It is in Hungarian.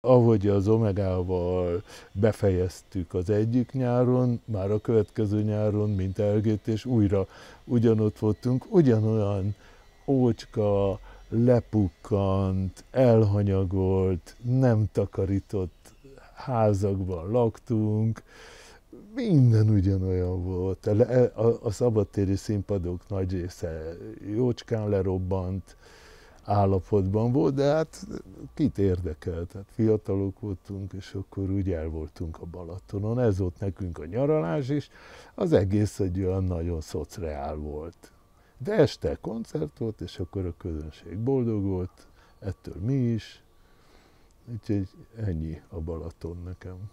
Ahogy az Omegával befejeztük az egyik nyáron, már a következő nyáron, mint és újra ugyanott voltunk, ugyanolyan ócska, lepukkant, elhanyagolt, nem takarított házakban laktunk, minden ugyanolyan volt. A, a, a szabadtéri színpadok nagy része jócskán lerobbant, állapotban volt, de hát kit érdekelt? Hát fiatalok voltunk, és akkor úgy el voltunk a Balatonon. Ez volt nekünk a nyaralás is. Az egész egy olyan nagyon szociál volt. De este koncert volt, és akkor a közönség boldog volt, ettől mi is. Úgyhogy ennyi a Balaton nekem.